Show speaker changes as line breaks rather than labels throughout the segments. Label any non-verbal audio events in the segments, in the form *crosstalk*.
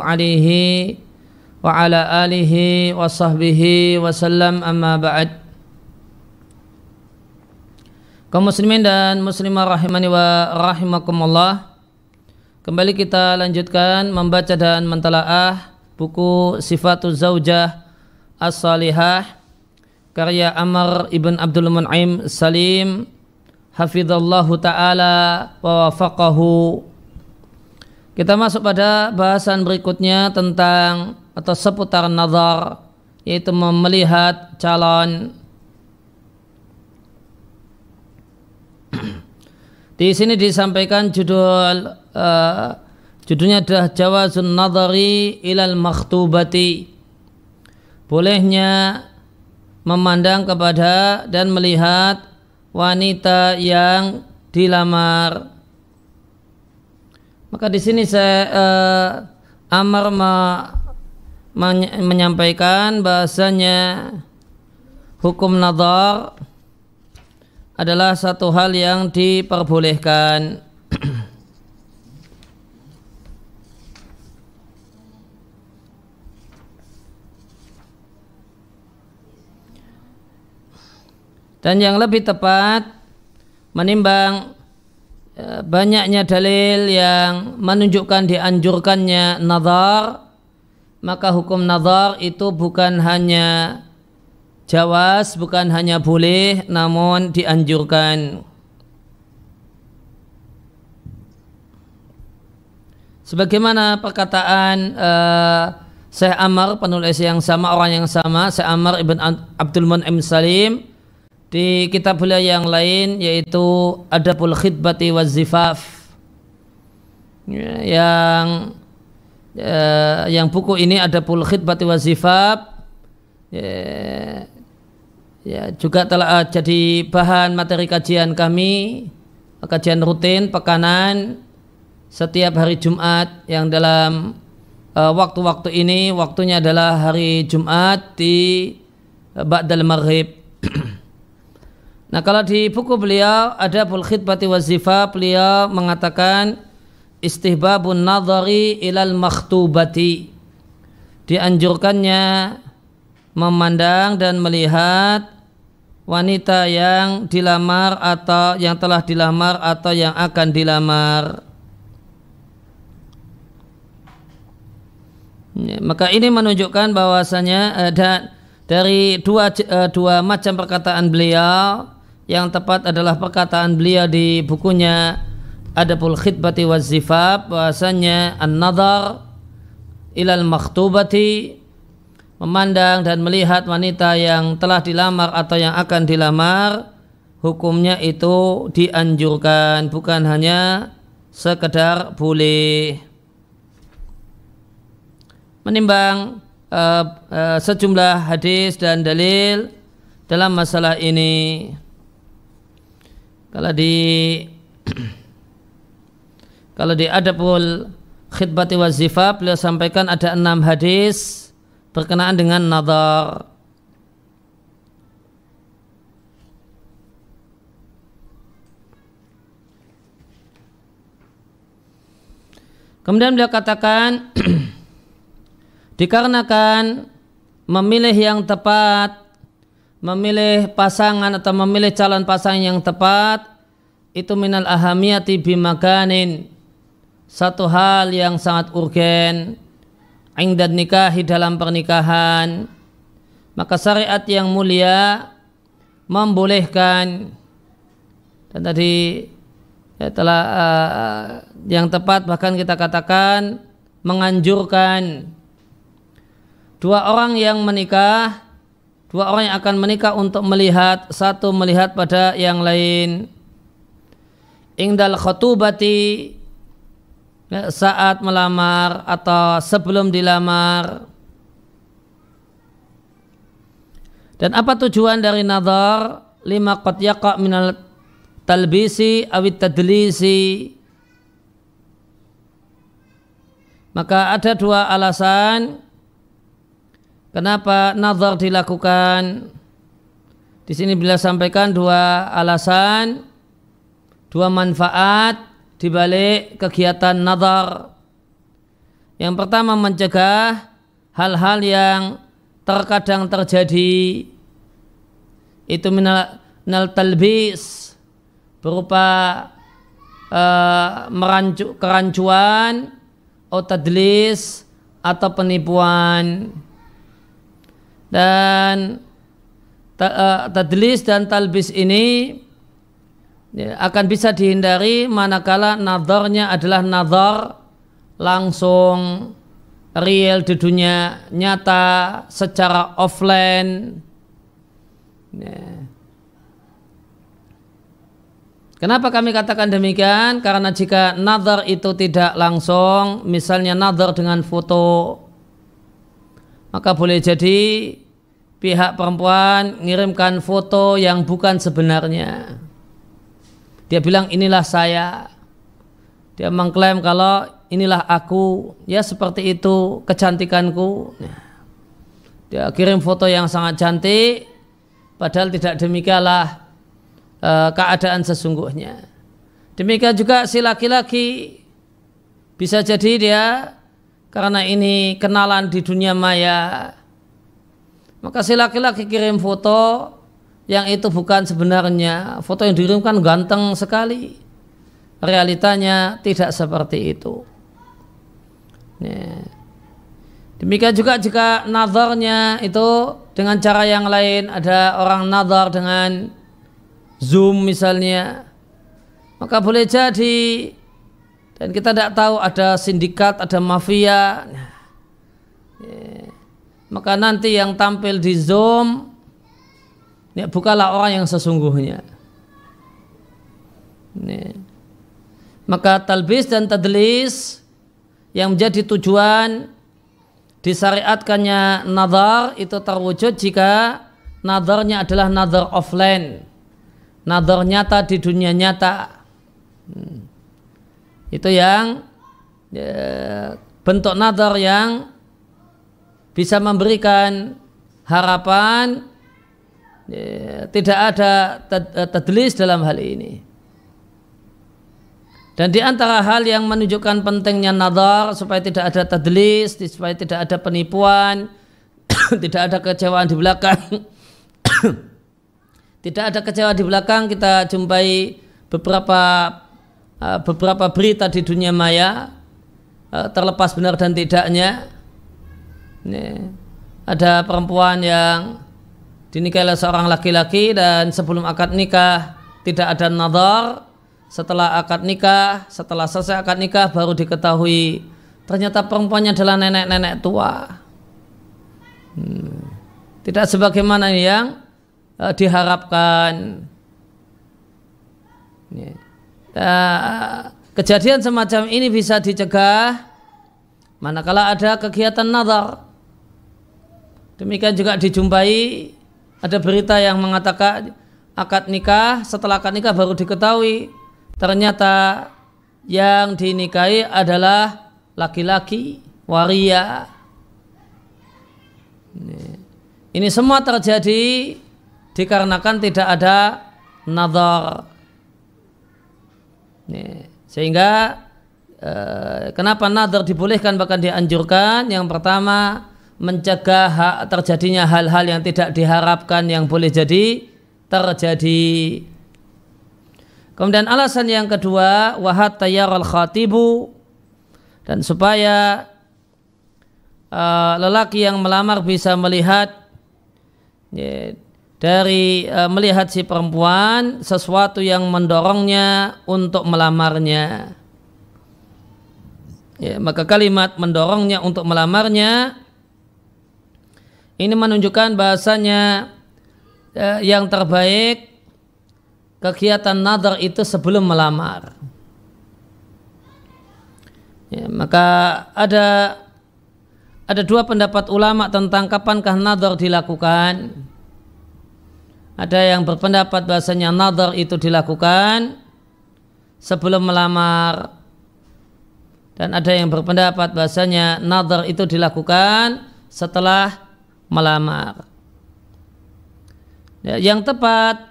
عليه wa ala alihi wa sahbihi wa sallam amma ba'd kaum muslimin dan muslimah rahimani wa rahimakumullah kembali kita lanjutkan membaca dan mentelaah buku Sifatul Zaujah As-Salihah karya Amr ibn Abdul Mun'im Salim hafizallahu taala wa wafaqahu kita masuk pada bahasan berikutnya tentang atau seputar nazar yaitu melihat calon Di sini disampaikan judul uh, judulnya adalah jawazun nadari ilal maktubati. Bolehnya memandang kepada dan melihat wanita yang dilamar. Maka di sini saya uh, eh, Amar ma, menyampaikan bahasanya hukum nazar adalah satu hal yang diperbolehkan. *clears throat* Dan yang lebih tepat menimbang Eh, banyaknya dalil yang menunjukkan dianjurkannya nazar maka hukum nazar itu bukan hanya jawas bukan hanya boleh namun dianjurkan sebagaimana perkataan uh, Syekh Amr penulis yang sama orang yang sama Syekh Amr ibn Abdul Mun'im Salim di kitab beliau yang lain yaitu Adabul Khidbati Wazifaf ya, yang eh, yang buku ini Adabul Khidbati Wazifaf eh, ya, ya juga telah eh, jadi bahan materi kajian kami kajian rutin pekanan setiap hari Jumat yang dalam eh, waktu-waktu uh, ini waktunya adalah hari Jumat di eh, Ba'dal Maghrib *clears throat* Nah kalau di buku beliau ada Khidbati Wazifa beliau mengatakan istihbabun nadhari ilal maktubati dianjurkannya memandang dan melihat wanita yang dilamar atau yang telah dilamar atau yang akan dilamar. Ya, maka ini menunjukkan bahwasanya ada eh, dari dua eh, dua macam perkataan beliau yang tepat adalah perkataan beliau di bukunya Adabul Khidbati wa Zifab bahasanya an-nadhar ilal makhtubati memandang dan melihat wanita yang telah dilamar atau yang akan dilamar hukumnya itu dianjurkan bukan hanya sekedar boleh menimbang uh, uh, sejumlah hadis dan dalil dalam masalah ini kalau di *clears throat* kalau di adabul khidbati wazifa beliau sampaikan ada enam hadis berkenaan dengan nadar Kemudian beliau katakan *clears throat* dikarenakan memilih yang tepat memilih pasangan atau memilih calon pasangan yang tepat itu minal ahamiyati bimakanin satu hal yang sangat urgen dan nikahi dalam pernikahan maka syariat yang mulia membolehkan dan tadi ya, telah uh, yang tepat bahkan kita katakan menganjurkan dua orang yang menikah dua orang yang akan menikah untuk melihat satu melihat pada yang lain ingdal khutubati ya, saat melamar atau sebelum dilamar dan apa tujuan dari nazar lima qad yaqa minal talbisi awit tadlisi maka ada dua alasan Kenapa nazar dilakukan? Di sini Bila sampaikan dua alasan, dua manfaat di balik kegiatan nazar. Yang pertama mencegah hal-hal yang terkadang terjadi itu minal, minal talbis berupa uh, merancu, kerancuan atau tadlis atau penipuan dan eh, tadlis dan talbis ini ya, akan bisa dihindari manakala nadarnya adalah nadar langsung real di dunia nyata secara offline ya. Kenapa kami katakan demikian? Karena jika nazar itu tidak langsung, misalnya nazar dengan foto maka boleh jadi pihak perempuan ngirimkan foto yang bukan sebenarnya. Dia bilang inilah saya. Dia mengklaim kalau inilah aku, ya seperti itu kecantikanku. Nah, dia kirim foto yang sangat cantik, padahal tidak demikianlah eh, keadaan sesungguhnya. Demikian juga si laki-laki bisa jadi dia karena ini kenalan di dunia maya maka si laki-laki kirim foto yang itu bukan sebenarnya foto yang dikirimkan ganteng sekali realitanya tidak seperti itu ya. demikian juga jika nazarnya itu dengan cara yang lain ada orang nazar dengan zoom misalnya maka boleh jadi dan kita tidak tahu ada sindikat, ada mafia. Nah, ya. Maka nanti yang tampil di Zoom, ya bukalah orang yang sesungguhnya. Nah, ya. Maka talbis dan tadlis yang menjadi tujuan disyariatkannya nazar itu terwujud jika nazarnya adalah nazar offline. nazar nyata di dunia nyata. Hmm itu yang ya, bentuk nadar yang bisa memberikan harapan ya, tidak ada eh, tadlis dalam hal ini dan di antara hal yang menunjukkan pentingnya nadar supaya tidak ada tadlis, supaya tidak ada penipuan, *coughs* tidak ada kecewaan di belakang. *coughs* tidak ada kecewa di belakang kita jumpai beberapa Eh, beberapa berita di dunia maya eh, terlepas benar dan tidaknya ini ada perempuan yang dinikahi oleh seorang laki-laki dan sebelum akad nikah tidak ada nazar setelah akad nikah setelah selesai akad nikah baru diketahui ternyata perempuannya adalah nenek-nenek tua hmm. tidak sebagaimana yang uh, diharapkan yeah. Eh, kejadian semacam ini bisa dicegah manakala ada kegiatan nazar. Demikian juga dijumpai ada berita yang mengatakan akad nikah, setelah akad nikah baru diketahui ternyata yang dinikahi adalah laki-laki waria. Ini semua terjadi dikarenakan tidak ada nazar. Sehingga eh, kenapa nadar dibolehkan bahkan dianjurkan? Yang pertama mencegah hak terjadinya hal-hal yang tidak diharapkan yang boleh jadi terjadi. Kemudian alasan yang kedua wahat tayyarul khatibu dan supaya uh, lelaki yang melamar bisa melihat dari e, melihat si perempuan sesuatu yang mendorongnya untuk melamarnya. Ya, maka kalimat mendorongnya untuk melamarnya ini menunjukkan bahasanya e, yang terbaik kegiatan nadar itu sebelum melamar. Ya, maka ada ada dua pendapat ulama tentang kapankah nazar dilakukan. Ada yang berpendapat bahasanya nadar itu dilakukan sebelum melamar dan ada yang berpendapat bahasanya nadar itu dilakukan setelah melamar. Ya, yang tepat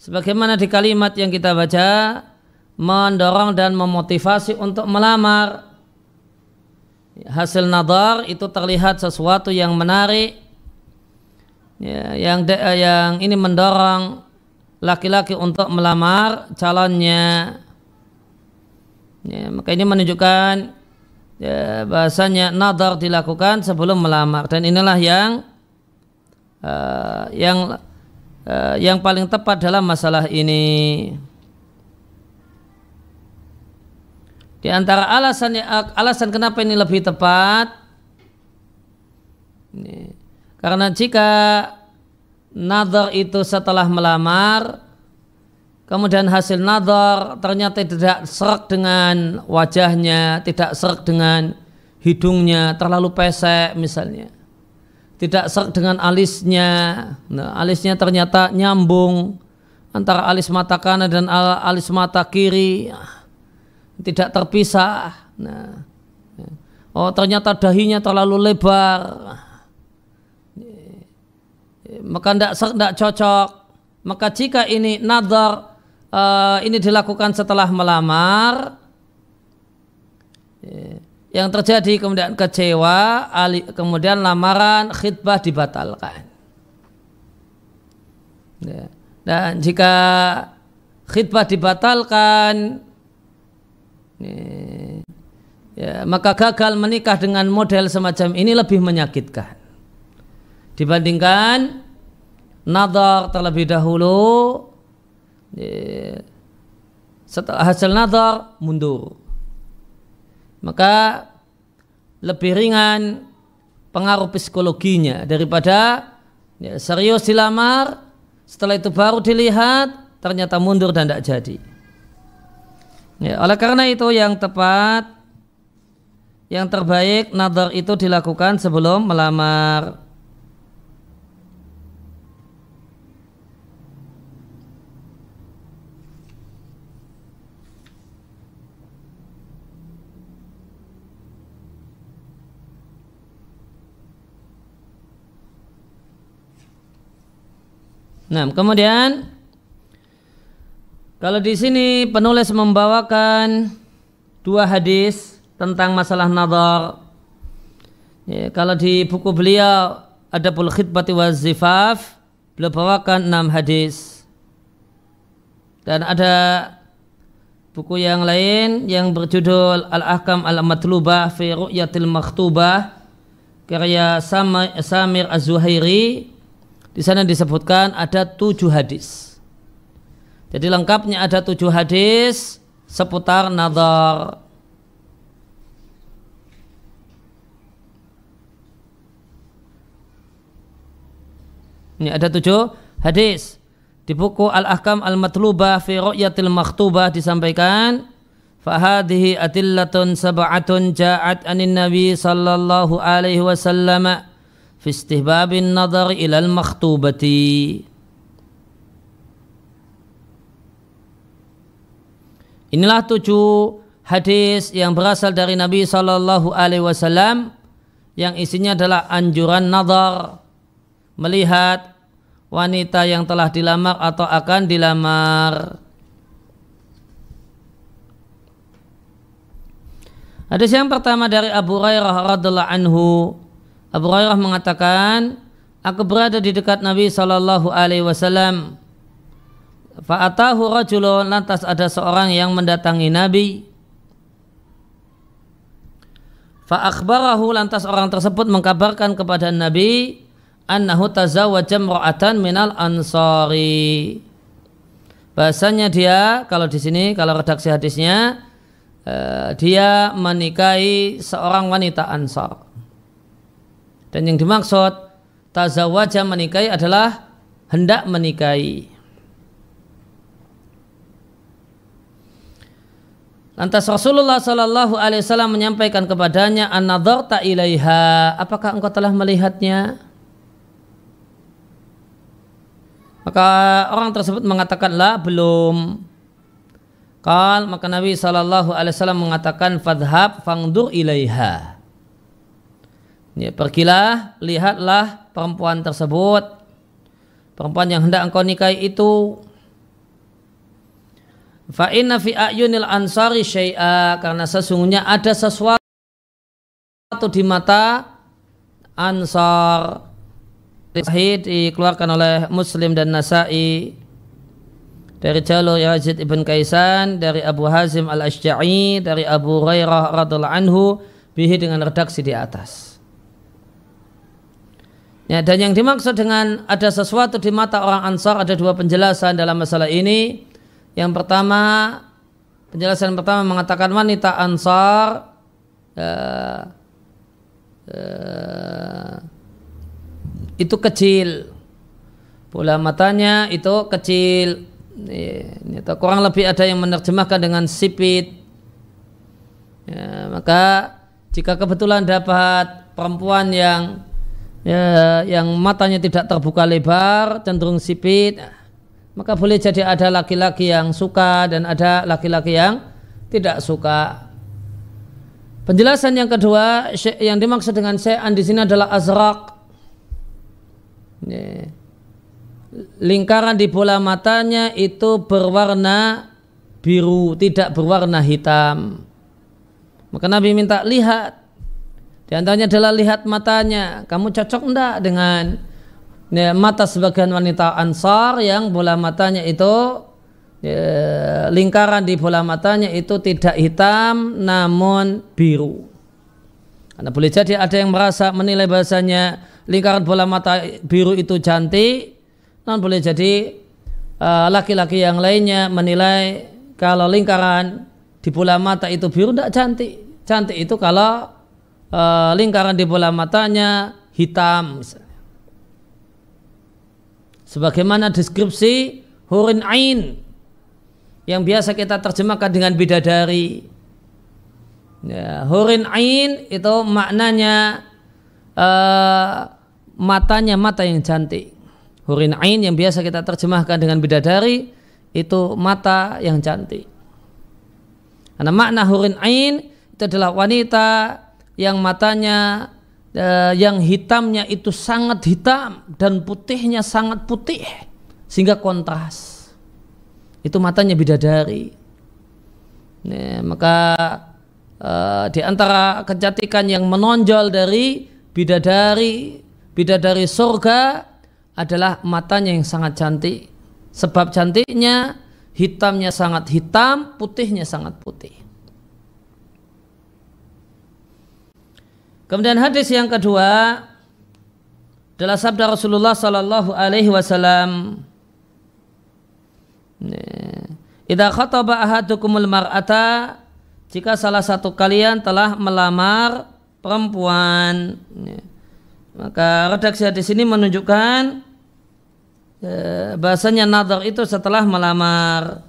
sebagaimana di kalimat yang kita baca mendorong dan memotivasi untuk melamar hasil nadar itu terlihat sesuatu yang menarik ya, yang de, eh, yang ini mendorong laki-laki untuk melamar calonnya ya, maka ini menunjukkan ya, bahasanya nazar dilakukan sebelum melamar dan inilah yang uh, yang uh, yang paling tepat dalam masalah ini di antara alasan alasan kenapa ini lebih tepat ini, karena jika nador itu setelah melamar, kemudian hasil nador ternyata tidak serak dengan wajahnya, tidak serak dengan hidungnya, terlalu pesek misalnya. Tidak serak dengan alisnya, nah, alisnya ternyata nyambung antara alis mata kanan dan alis mata kiri tidak terpisah. Nah, ya. oh ternyata dahinya terlalu lebar maka tidak tidak cocok maka jika ini nazar uh, eh, ini dilakukan setelah melamar ya, yang terjadi kemudian kecewa kemudian lamaran khidbah dibatalkan ya. dan jika khidbah dibatalkan ya, ya, maka gagal menikah dengan model semacam ini lebih menyakitkan dibandingkan nadar terlebih dahulu setelah hasil nadar mundur maka lebih ringan pengaruh psikologinya daripada ya, serius dilamar setelah itu baru dilihat ternyata mundur dan tidak jadi ya, oleh karena itu yang tepat yang terbaik nadar itu dilakukan sebelum melamar Nah, kemudian kalau di sini penulis membawakan dua hadis tentang masalah nazar. Ya, kalau di buku beliau ada Adabul Khidbati wa Zifaf beliau bawakan enam hadis. Dan ada buku yang lain yang berjudul Al-Ahkam Al-Matlubah fi Ru'yatil Maktubah karya Samir Az-Zuhairi di sana disebutkan ada tujuh hadis. Jadi lengkapnya ada tujuh hadis seputar nazar. Ini ada tujuh hadis. Di buku Al-Ahkam Al-Matlubah fi Ru'yatil Maktubah disampaikan Fahadihi adillatun sab'atun ja'at anin Nabi sallallahu alaihi wasallam fi istihbabin nadar ilal maktubati Inilah tujuh hadis yang berasal dari Nabi Sallallahu Alaihi Wasallam yang isinya adalah anjuran nadar melihat wanita yang telah dilamar atau akan dilamar. Hadis yang pertama dari Abu Hurairah radhiallahu anhu Abu Hurairah mengatakan, aku berada di dekat Nabi Shallallahu Alaihi Wasallam. Fa'atahu rajulun lantas ada seorang yang mendatangi Nabi. Fa'akhbarahu lantas orang tersebut mengkabarkan kepada Nabi annahu tazawajam imra'atan minal ansari. Bahasanya dia kalau di sini kalau redaksi hadisnya eh, dia menikahi seorang wanita ansar. Dan yang dimaksud tazawaja menikahi adalah hendak menikahi. Lantas Rasulullah Shallallahu Alaihi Wasallam menyampaikan kepadanya, tak ilaiha, apakah engkau telah melihatnya?" Maka orang tersebut mengatakan, lah belum." Kal maka Nabi Shallallahu Alaihi Wasallam mengatakan, "Fadhab fangdur ilaiha." Ya, pergilah, lihatlah perempuan tersebut. Perempuan yang hendak engkau nikahi itu Fa inna fi a'yunil ansari syai'a karena sesungguhnya ada sesuatu di mata ansar sahih dikeluarkan oleh Muslim dan Nasai dari jalur Yazid ibn Kaisan dari Abu Hazim al-Asja'i dari Abu Hurairah radhiallahu anhu bihi dengan redaksi di atas. Ya, dan yang dimaksud dengan ada sesuatu di mata orang Ansar ada dua penjelasan dalam masalah ini. Yang pertama, penjelasan pertama mengatakan wanita Ansar uh, uh, itu kecil, bola matanya itu kecil. Iya, ini ini, kurang lebih ada yang menerjemahkan dengan sipit. Ya, maka jika kebetulan dapat perempuan yang ya, yang matanya tidak terbuka lebar, cenderung sipit, maka boleh jadi ada laki-laki yang suka dan ada laki-laki yang tidak suka. Penjelasan yang kedua yang dimaksud dengan syai'an di sini adalah azrak. Ya. Lingkaran di bola matanya itu berwarna biru, tidak berwarna hitam. Maka Nabi minta lihat di antaranya adalah lihat matanya. Kamu cocok enggak dengan ya, mata sebagian wanita ansar yang bola matanya itu ya, lingkaran di bola matanya itu tidak hitam namun biru. Karena boleh jadi ada yang merasa menilai bahasanya lingkaran bola mata biru itu cantik, namun boleh jadi e, laki-laki uh, yang lainnya menilai kalau lingkaran di bola mata itu biru tidak cantik. Cantik itu kalau e, lingkaran di bola matanya hitam Sebagaimana deskripsi hurin ain yang biasa kita terjemahkan dengan bidadari. Ya, hurin ain itu maknanya e, matanya mata yang cantik. Hurin ain yang biasa kita terjemahkan dengan bidadari itu mata yang cantik. Karena makna hurin ain itu adalah wanita yang matanya eh, yang hitamnya itu sangat hitam dan putihnya sangat putih sehingga kontras itu matanya bidadari maka eh, di antara kecantikan yang menonjol dari bidadari bidadari surga adalah matanya yang sangat cantik sebab cantiknya hitamnya sangat hitam putihnya sangat putih Kemudian hadis yang kedua adalah sabda Rasulullah sallallahu alaihi wasallam Idza khataba ahadukumul mar'ata jika salah satu kalian telah melamar perempuan maka redaksi di sini menunjukkan eh, bahasanya nazar itu setelah melamar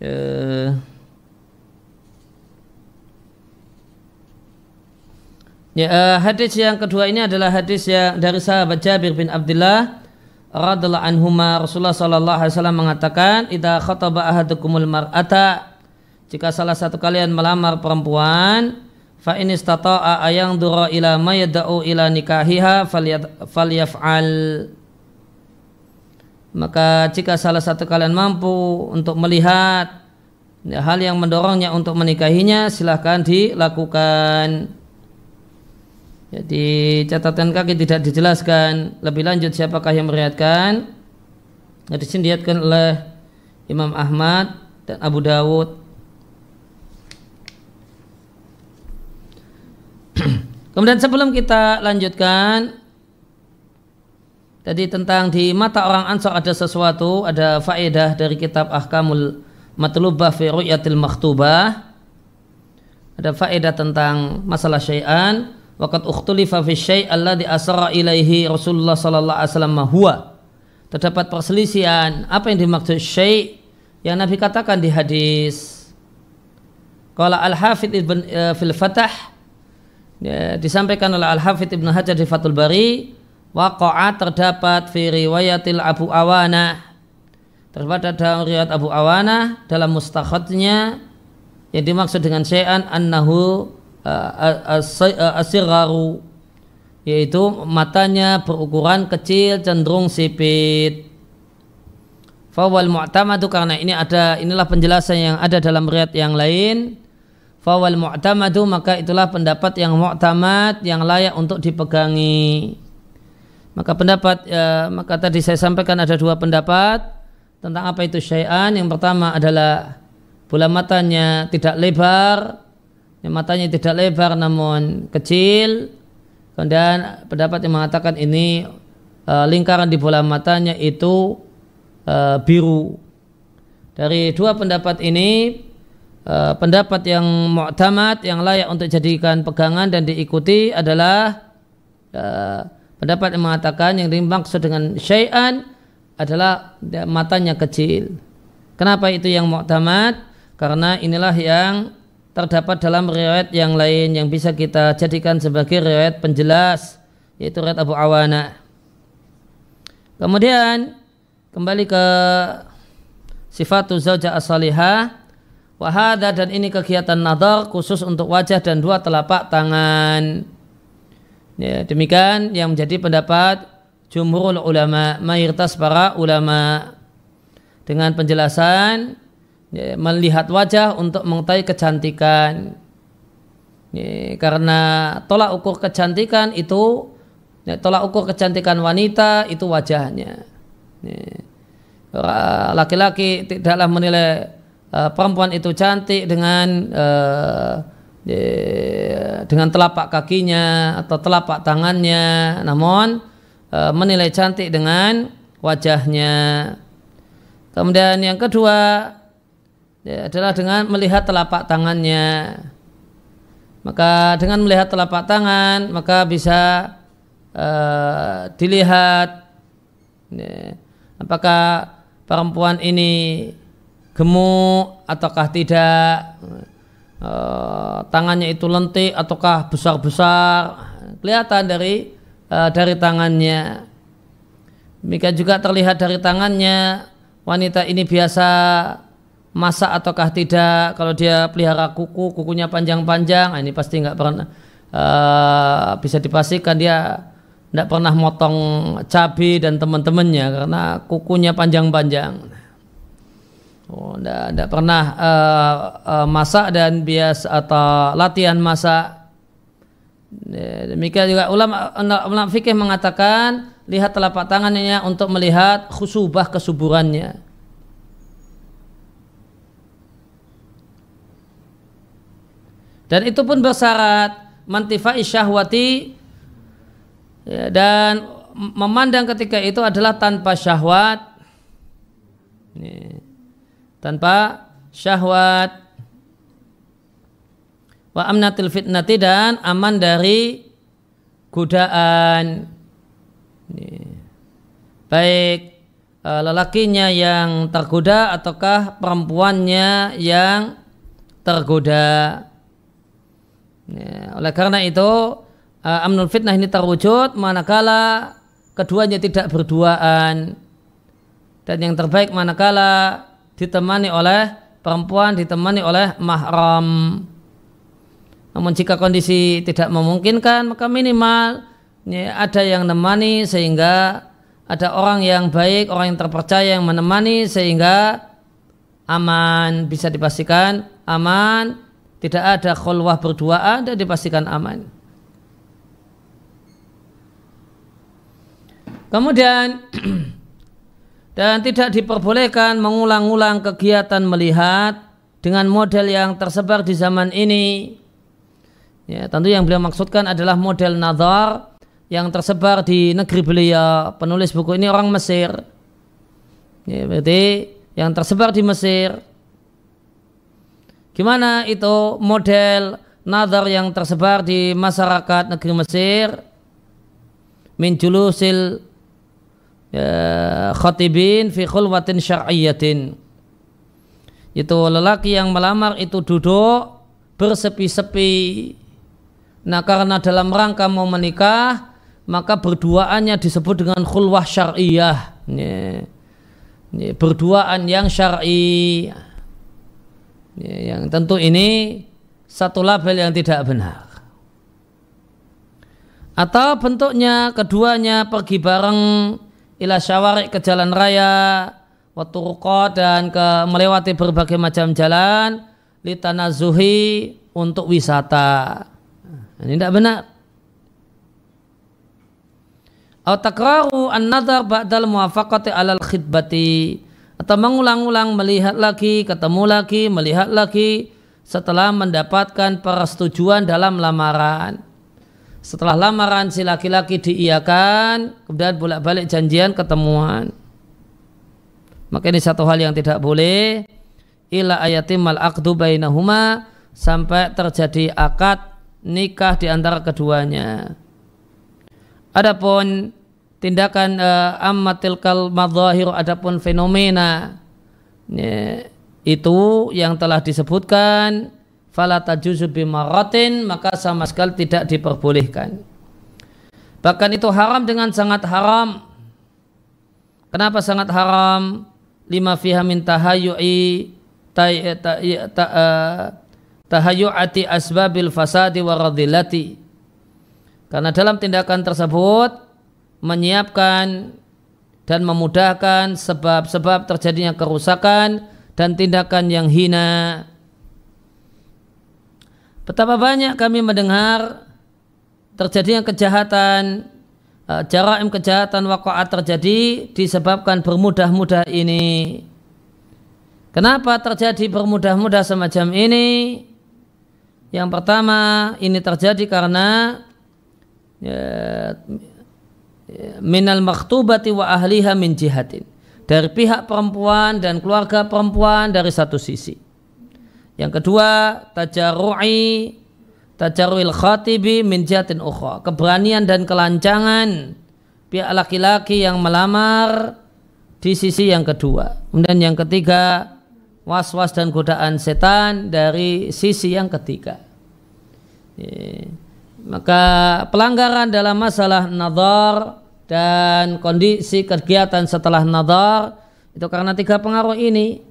Eh, ya, uh, hadis yang kedua ini adalah hadis yang dari sahabat Jabir bin Abdullah radhiallahu anhu. Rasulullah sallallahu alaihi wasallam mengatakan, "Idza khataba ahadukumul mar'ata" Jika salah satu kalian melamar perempuan, fa in istata'a ayang dura ila ma yad'u ila nikahiha falyaf'al. Maka jika salah satu kalian mampu untuk melihat ya, hal yang mendorongnya untuk menikahinya silahkan dilakukan. Jadi catatan kaki tidak dijelaskan lebih lanjut siapakah yang meriatkan. Nah, di sini dilihatkan oleh Imam Ahmad dan Abu Dawud. *clears throat* Kemudian sebelum kita lanjutkan jadi tentang di mata orang Ansar ada sesuatu, ada faedah dari kitab Ahkamul Matlubah fi Ru'yatil Maktubah. Ada faedah tentang masalah syai'an. Waqat ukhtulifa fi syai' alladhi asara ilaihi Rasulullah sallallahu alaihi wasallam huwa. Terdapat perselisihan apa yang dimaksud syai' yang Nabi katakan di hadis. Qala Al-Hafidz Ibn eh, fil Fatah ya, disampaikan oleh Al-Hafidz Ibn Hajar di Fathul Bari Waqa'a terdapat fi riwayatil Abu Awana terdapat dalam riwayat Abu Awana dalam mustakhadnya yang dimaksud dengan syai'an annahu eh, eh, eh, asiraru yaitu matanya berukuran kecil cenderung sipit fawal mu'tamadu karena ini ada inilah penjelasan yang ada dalam riwayat yang lain fawal mu'tamadu maka itulah pendapat yang mu'tamad yang layak untuk dipegangi maka pendapat ya, maka tadi saya sampaikan ada dua pendapat tentang apa itu syai'an. Yang pertama adalah bola matanya tidak lebar, yang matanya tidak lebar namun kecil. Kemudian pendapat yang mengatakan ini uh, lingkaran di bola matanya itu uh, biru. Dari dua pendapat ini uh, pendapat yang mu'tamad yang layak untuk jadikan pegangan dan diikuti adalah pendapat yang mengatakan yang dimaksud dengan syai'an adalah matanya kecil. Kenapa itu yang muktamad? Karena inilah yang terdapat dalam riwayat yang lain yang bisa kita jadikan sebagai riwayat penjelas yaitu riwayat Abu Awana. Kemudian kembali ke sifat zauja as-salihah wahada dan ini kegiatan nadar khusus untuk wajah dan dua telapak tangan. Ya, demikian yang menjadi pendapat jumhur ulama, mayoritas para ulama dengan penjelasan ya, melihat wajah untuk mengetahui kecantikan. Ya, karena tolak ukur kecantikan itu ya, tolak ukur kecantikan wanita itu wajahnya. Ya, laki-laki tidaklah menilai uh, perempuan itu cantik dengan eh, dengan telapak kakinya atau telapak tangannya, namun e, menilai cantik dengan wajahnya. Kemudian yang kedua e, adalah dengan melihat telapak tangannya. Maka dengan melihat telapak tangan maka bisa e, dilihat apakah perempuan ini gemuk ataukah tidak. Eh, tangannya itu lentik ataukah besar-besar kelihatan dari uh, dari tangannya Mika juga terlihat dari tangannya wanita ini biasa masak ataukah tidak kalau dia pelihara kuku kukunya panjang-panjang ah, ini pasti nggak pernah uh, bisa dipastikan dia tidak pernah motong cabai dan teman-temannya karena kukunya panjang-panjang Oh, enggak, enggak pernah uh, uh, masak dan bias atau latihan masak. Ya, demikian juga ulama ulama fikih mengatakan lihat telapak tangannya untuk melihat khusubah kesuburannya. Dan itu pun bersyarat mantifa syahwati ya, dan memandang ketika itu adalah tanpa syahwat. Nih tanpa syahwat wa amnatil fitnati dan aman dari godaan baik eh, lelakinya yang tergoda ataukah perempuannya yang tergoda ya, oleh karena itu eh, amnul fitnah ini terwujud manakala keduanya tidak berduaan dan yang terbaik manakala ditemani oleh perempuan, ditemani oleh mahram. Namun jika kondisi tidak memungkinkan, maka minimal ya, ada yang menemani sehingga ada orang yang baik, orang yang terpercaya yang menemani sehingga aman, bisa dipastikan aman, tidak ada khulwah berduaan ada dipastikan aman. Kemudian *clears throat* dan tidak diperbolehkan mengulang-ulang kegiatan melihat dengan model yang tersebar di zaman ini. Ya, tentu yang beliau maksudkan adalah model nazar yang tersebar di negeri beliau. Penulis buku ini orang Mesir. Ya, berarti yang tersebar di Mesir. Gimana itu model nazar yang tersebar di masyarakat negeri Mesir? Min julusil Eh, khatibin fi khulwatin syar'iyatin itu lelaki yang melamar itu duduk bersepi-sepi nah karena dalam rangka mau menikah maka berduaannya disebut dengan khulwah syar'iyah berduaan yang syar'i yang tentu ini satu label yang tidak benar atau bentuknya keduanya pergi bareng ila syawarik ke jalan raya wa dan ke melewati berbagai macam jalan tanazuhi untuk wisata. Nah, ini tidak benar. Atau takraru an nadar ba'dal muwafaqati alal khidbati atau mengulang-ulang melihat lagi, ketemu lagi, melihat lagi setelah mendapatkan persetujuan dalam lamaran. Setelah lamaran si laki-laki diiakan, kemudian bolak-balik janjian ketemuan. Maka ini satu hal yang tidak boleh. Ila ayatim mal aqdu bainahuma sampai terjadi akad nikah di antara keduanya. Adapun tindakan uh, eh, ammatil kal madzahir adapun fenomena ya, itu yang telah disebutkan fala tajuzu bimaratin maka sama sekali tidak diperbolehkan bahkan itu haram dengan sangat haram kenapa sangat haram lima fiha min tahayyu'i tahayyu'ati eh, eh, eh, asbabil fasadi waradilati karena dalam tindakan tersebut menyiapkan dan memudahkan sebab-sebab terjadinya kerusakan dan tindakan yang hina Betapa banyak kami mendengar terjadinya kejahatan, e, jaraim kejahatan wakwaat terjadi disebabkan bermudah-mudah ini. Kenapa terjadi bermudah-mudah semacam ini? Yang pertama ini terjadi karena ya, minal maktubati wa ahliha min jihadin. Dari pihak perempuan dan keluarga perempuan dari satu sisi yang kedua, tajarru'i tajarru'il khatibi min jatin ukhra. Keberanian dan kelancangan pihak laki-laki yang melamar di sisi yang kedua. Kemudian yang ketiga, was-was dan godaan setan dari sisi yang ketiga. Maka pelanggaran dalam masalah nazar dan kondisi kegiatan setelah nazar itu karena tiga pengaruh ini.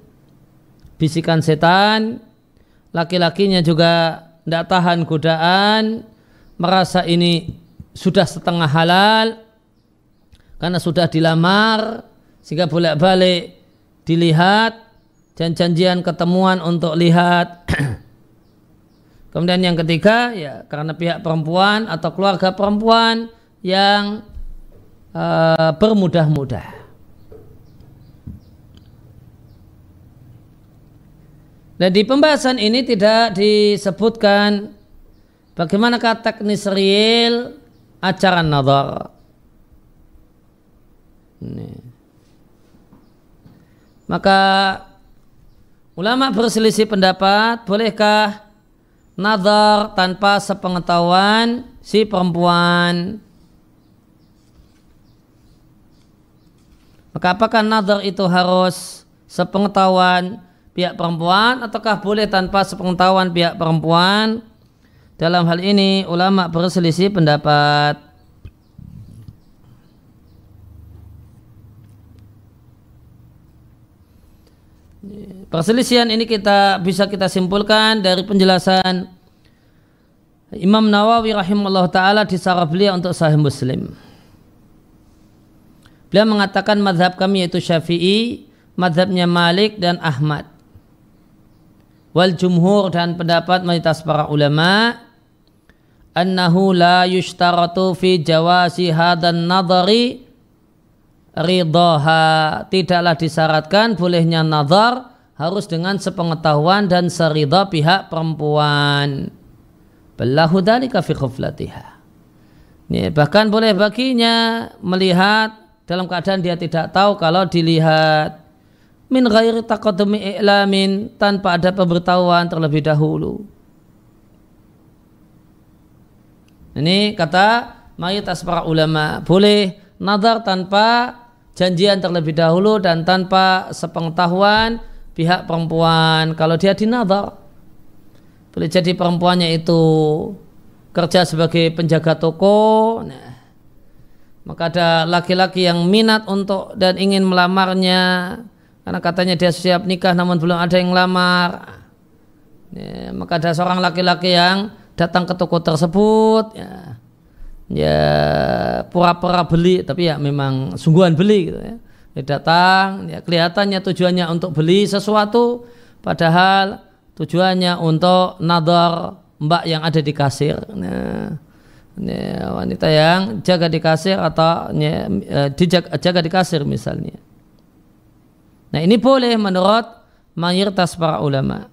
Bisikan setan, laki-lakinya juga tidak tahan godaan, merasa ini sudah setengah halal karena sudah dilamar sehingga boleh balik dilihat dan janjian ketemuan untuk lihat. *clears throat* Kemudian yang ketiga ya karena pihak perempuan atau keluarga perempuan yang uh, bermudah-mudah. Dan nah, di pembahasan ini tidak disebutkan bagaimanakah teknis real acara nadar. Maka ulama berselisih pendapat, bolehkah nazar tanpa sepengetahuan si perempuan? Maka apakah nazar itu harus sepengetahuan pihak perempuan ataukah boleh tanpa sepengetahuan pihak perempuan? Dalam hal ini ulama berselisih pendapat. Perselisihan ini kita bisa kita simpulkan dari penjelasan Imam Nawawi rahimahullah taala di sarah beliau untuk Sahih Muslim. Beliau mengatakan madhab kami yaitu Syafi'i, madhabnya Malik dan Ahmad wal jumhur dan pendapat mayoritas para ulama annahu la yushtaratu fi jawasi hadan nadhari ridoha tidaklah disyaratkan bolehnya nazar harus dengan sepengetahuan dan seridha pihak perempuan belahu dalika fi khuflatiha bahkan boleh baginya melihat dalam keadaan dia tidak tahu kalau dilihat min ghairi taqadumi i'lamin tanpa ada pemberitahuan terlebih dahulu. Ini kata mayoritas para ulama boleh nazar tanpa janjian terlebih dahulu dan tanpa sepengetahuan pihak perempuan kalau dia dinazar boleh jadi perempuannya itu kerja sebagai penjaga toko nah, maka ada laki-laki yang minat untuk dan ingin melamarnya karena katanya dia siap nikah namun belum ada yang lamar. Ya, maka ada seorang laki-laki yang datang ke toko tersebut. Ya, ya pura-pura beli tapi ya memang sungguhan beli gitu ya. Dia datang, ya kelihatannya tujuannya untuk beli sesuatu padahal tujuannya untuk nadar mbak yang ada di kasir. Nah, ya, wanita yang jaga di kasir atau ya, eh, dijaga jaga di kasir misalnya. Nah ini boleh menurut mayoritas para ulama.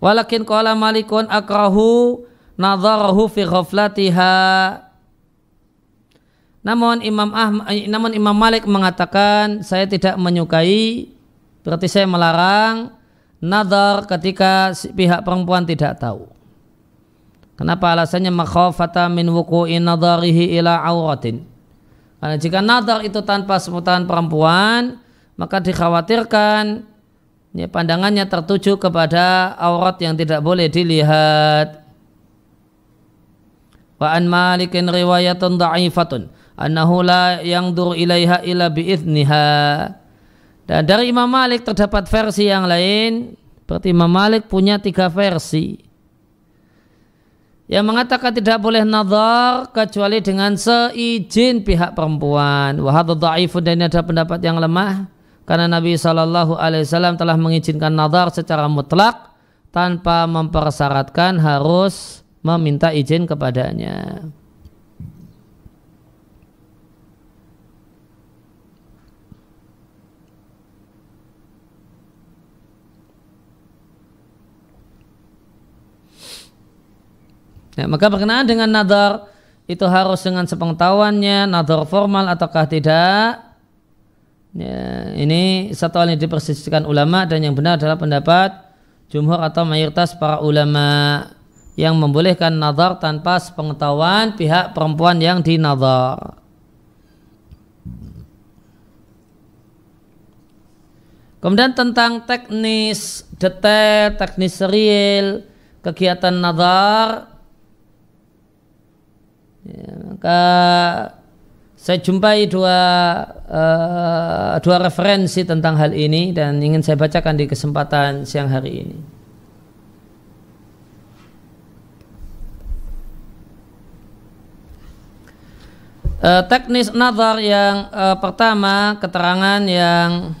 Walakin kuala malikun akrahu nadharahu fi ghaflatiha. Namun Imam Ahmad, eh, namun Imam Malik mengatakan saya tidak menyukai berarti saya melarang nazar ketika pihak perempuan tidak tahu. Kenapa alasannya makhafata min wuku'i nadarihi ila auratin? Karena jika nadar itu tanpa sebutan perempuan, maka dikhawatirkan ya, pandangannya tertuju kepada aurat yang tidak boleh dilihat. Wa an malikin riwayatun da'ifatun annahu la dur ilaiha illa bi'ithniha. Dan dari Imam Malik terdapat versi yang lain, berarti Imam Malik punya tiga versi yang mengatakan tidak boleh nazar kecuali dengan seizin pihak perempuan. Wahadu dhaifun dan ini ada pendapat yang lemah karena Nabi Shallallahu Alaihi Wasallam telah mengizinkan nazar secara mutlak tanpa mempersyaratkan harus meminta izin kepadanya. Ya, maka berkenaan dengan nadar itu harus dengan sepengetahuannya, nadar formal ataukah tidak. Ya, ini satu hal yang dipersisikan ulama dan yang benar adalah pendapat jumhur atau mayoritas para ulama yang membolehkan nazar tanpa sepengetahuan pihak perempuan yang dinazar. Kemudian tentang teknis detail, teknis seril kegiatan nazar maka saya jumpai dua uh, dua referensi tentang hal ini dan ingin saya bacakan di kesempatan siang hari ini. Uh, teknis nazar yang uh, pertama keterangan yang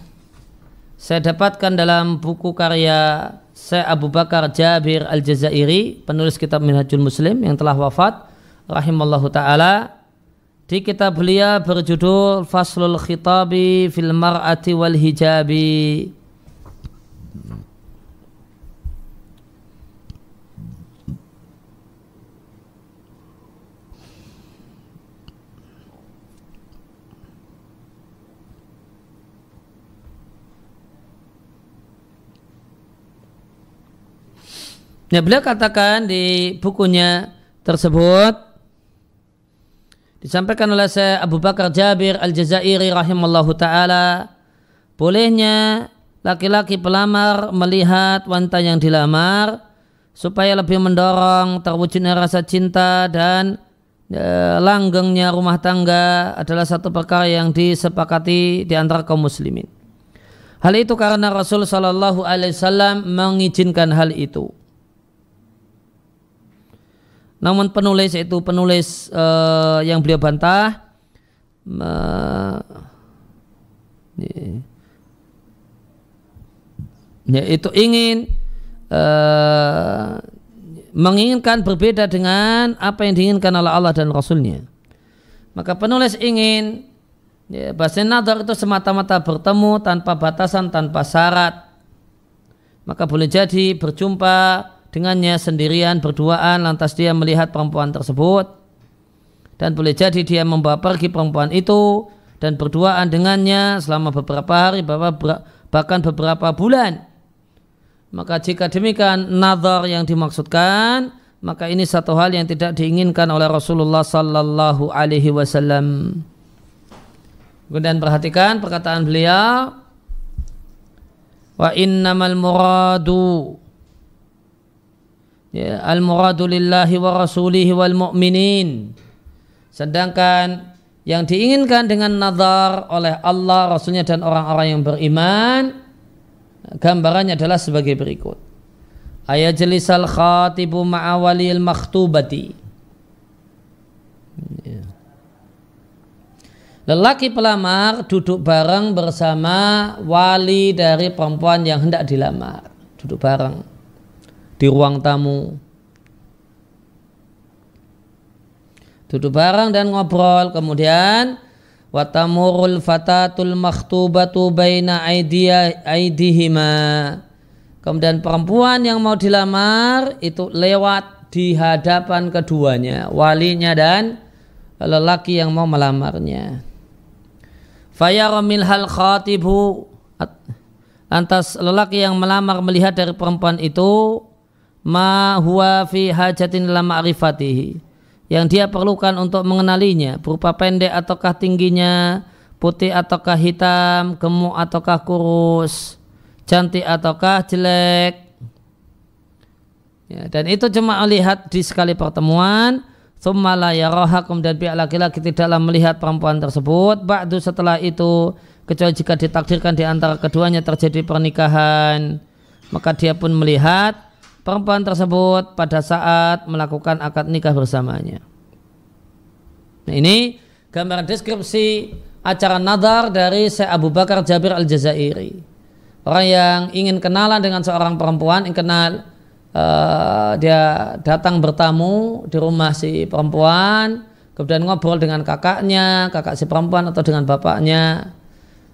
saya dapatkan dalam buku karya saya Abu Bakar Jabir Al-Jazairi penulis kitab Minhajul Muslim yang telah wafat rahimallahu taala di kitab beliau berjudul Faslul Khitabi fil Mar'ati wal Hijabi. Nah, beliau katakan di bukunya tersebut Disampaikan oleh saya Abu Bakar Jabir Al-Jazairi rahimallahu taala bolehnya laki-laki pelamar melihat wanita yang dilamar supaya lebih mendorong terwujudnya rasa cinta dan e, langgengnya rumah tangga adalah satu perkara yang disepakati di antara kaum muslimin. Hal itu karena Rasul Shallallahu Alaihi Wasallam mengizinkan hal itu. Namun penulis itu penulis uh, yang beliau bantah uh, yaitu ingin uh, menginginkan berbeda dengan apa yang diinginkan oleh Allah dan Rasulnya. Maka penulis ingin ya, bahasa nador itu semata-mata bertemu tanpa batasan, tanpa syarat. Maka boleh jadi berjumpa dengannya sendirian berduaan lantas dia melihat perempuan tersebut dan boleh jadi dia membawa pergi perempuan itu dan berduaan dengannya selama beberapa hari bahkan beberapa bulan maka jika demikian nazar yang dimaksudkan maka ini satu hal yang tidak diinginkan oleh Rasulullah sallallahu alaihi wasallam kemudian perhatikan perkataan beliau wa innamal muradu ya, al muradu lillahi wa rasulihi wal mu'minin sedangkan yang diinginkan dengan nazar oleh Allah, Rasulnya dan orang-orang yang beriman gambarannya adalah sebagai berikut Ayat jelisal khatibu ma'awalil maktubati ya. lelaki pelamar duduk bareng bersama wali dari perempuan yang hendak dilamar duduk bareng di ruang tamu. Duduk bareng dan ngobrol. Kemudian watamurul fatatul maktubatu baina aidihima. Kemudian perempuan yang mau dilamar itu lewat di hadapan keduanya, walinya dan lelaki yang mau melamarnya. romil hal khatibu antas lelaki yang melamar melihat dari perempuan itu ma huwa fi hajatin la ma'rifatihi yang dia perlukan untuk mengenalinya berupa pendek ataukah tingginya putih ataukah hitam gemuk ataukah kurus cantik ataukah jelek ya, dan itu cuma melihat di sekali pertemuan Thumma la yarahakum dan pihak laki-laki tidaklah melihat perempuan tersebut Ba'du setelah itu kecuali jika ditakdirkan di antara keduanya terjadi pernikahan maka dia pun melihat perempuan tersebut pada saat melakukan akad nikah bersamanya. Nah, ini gambaran deskripsi acara nadar dari Syekh Abu Bakar Jabir Al-Jazairi. Orang yang ingin kenalan dengan seorang perempuan, yang kenal uh, dia datang bertamu di rumah si perempuan, kemudian ngobrol dengan kakaknya, kakak si perempuan atau dengan bapaknya.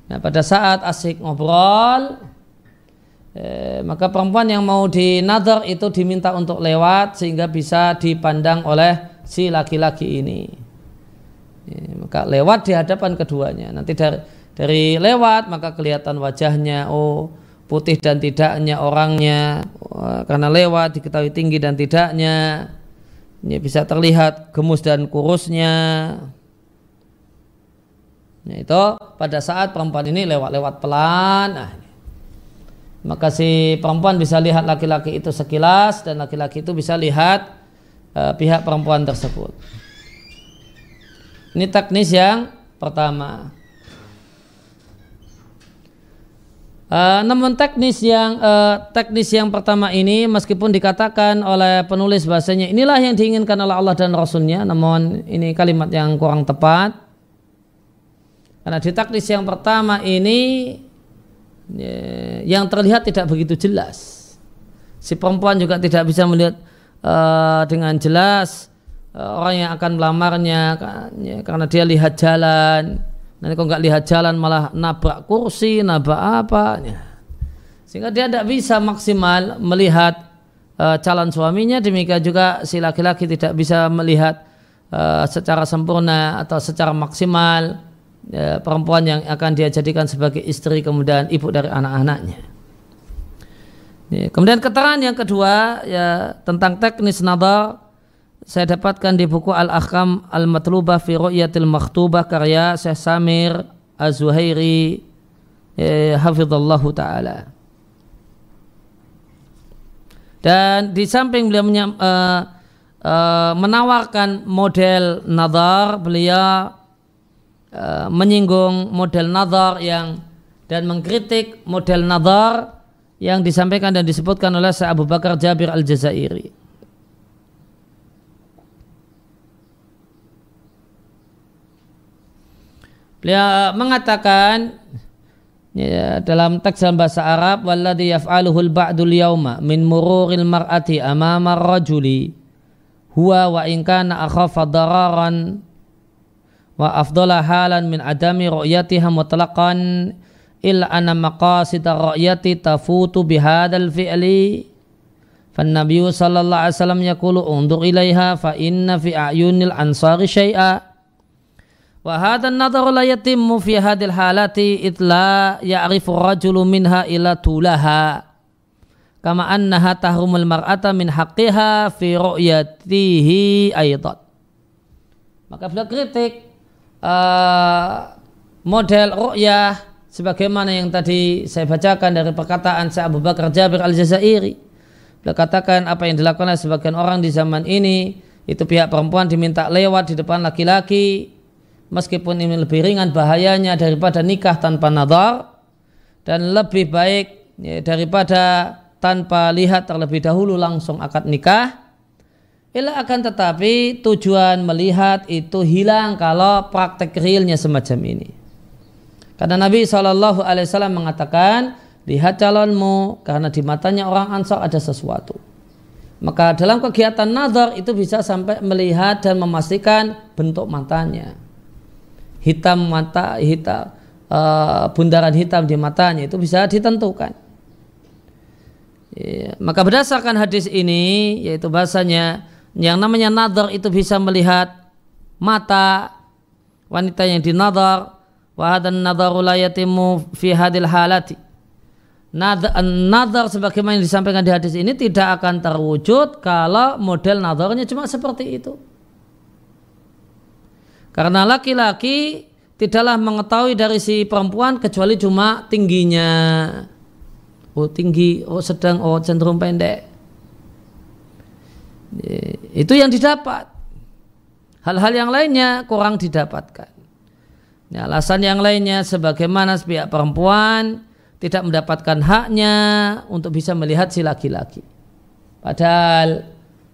Nah, pada saat asik ngobrol, Eh, maka perempuan yang mau di dinadar itu diminta untuk lewat sehingga bisa dipandang oleh si laki-laki ini E, maka lewat di hadapan keduanya nanti dari dari lewat maka kelihatan wajahnya oh putih dan tidaknya orangnya eh, karena lewat diketahui tinggi dan tidaknya ini bisa terlihat gemus dan kurusnya nah, itu pada saat perempuan ini lewat-lewat pelan nah maka si perempuan bisa lihat laki-laki itu sekilas dan laki-laki itu bisa lihat uh, pihak perempuan tersebut. Ini teknis yang pertama. Uh, namun teknis yang uh, teknis yang pertama ini meskipun dikatakan oleh penulis bahasanya inilah yang diinginkan oleh Allah dan Rasulnya namun ini kalimat yang kurang tepat karena di teknis yang pertama ini Ya, yang terlihat tidak begitu jelas. Si perempuan juga tidak bisa melihat uh, dengan jelas uh, orang yang akan melamarnya kan, ya, karena dia lihat jalan. Nanti kalau nggak lihat jalan malah nabrak kursi, nabrak apa. Ya. Sehingga dia tidak bisa maksimal melihat uh, calon suaminya. Demikian juga si laki-laki tidak bisa melihat uh, secara sempurna atau secara maksimal ya, perempuan yang akan dia jadikan sebagai istri kemudian ibu dari anak-anaknya. Ya, kemudian keterangan yang kedua ya tentang teknis nadar saya dapatkan di buku Al-Ahkam Al-Matlubah fi Ru'yatil karya Syekh Samir Az-Zuhairi eh, hafizallahu taala. Dan di samping beliau eh, eh, menawarkan model nadar, beliau Eh, menyinggung model nazar yang dan mengkritik model nazar yang disampaikan dan disebutkan oleh Syekh Abu Bakar Jabir Al-Jazairi. Beliau eh, mengatakan ya, dalam teks dalam bahasa Arab walladhi yaf'aluhu al-ba'du yauma min mururil mar'ati amama rajuli huwa wa in kana akhafa dararan wa afdala halan min adami ru'yatiha mutlaqan illa anna maqasida ru'yati tafutu bihadal fi'li fan nabiyyu sallallahu alaihi wasallam yaqulu undur ilaiha fa inna fi a'yunil ansari syai'a wa hadha an-nadharu la yatimmu fi hadhil halati itla ya'rifu rajulu minha ila tulaha kama annaha tahrumul mar'ata min haqqiha fi ru'yatihi aidan maka beliau kritik Eh, model ru'yah sebagaimana yang tadi saya bacakan dari perkataan Syekh Abu Bakar Jabir Al-Jazairi. berkatakan apa yang dilakukan oleh sebagian orang di zaman ini itu pihak perempuan diminta lewat di depan laki-laki meskipun ini lebih ringan bahayanya daripada nikah tanpa nazar dan lebih baik ya, daripada tanpa lihat terlebih dahulu langsung akad nikah Ila akan tetapi tujuan melihat itu hilang kalau praktek realnya semacam ini. Karena Nabi Shallallahu Alaihi Wasallam mengatakan, lihat calonmu karena di matanya orang ansor ada sesuatu. Maka dalam kegiatan nazar itu bisa sampai melihat dan memastikan bentuk matanya. Hitam mata hitam uh, eh, bundaran hitam di matanya itu bisa ditentukan. Ya, maka berdasarkan hadis ini yaitu bahasanya yang namanya nadar itu bisa melihat mata wanita yang di dinadar. Wahadan nadaru layatimu fi hadil halati. Nadar sebagaimana yang disampaikan di hadis ini tidak akan terwujud kalau model nadarnya cuma seperti itu. Karena laki-laki tidaklah mengetahui dari si perempuan kecuali cuma tingginya. Oh tinggi, oh sedang, oh cenderung pendek. Eh, itu yang didapat. Hal-hal yang lainnya kurang didapatkan. alasan yang lainnya sebagaimana pihak perempuan tidak mendapatkan haknya untuk bisa melihat si laki-laki. Padahal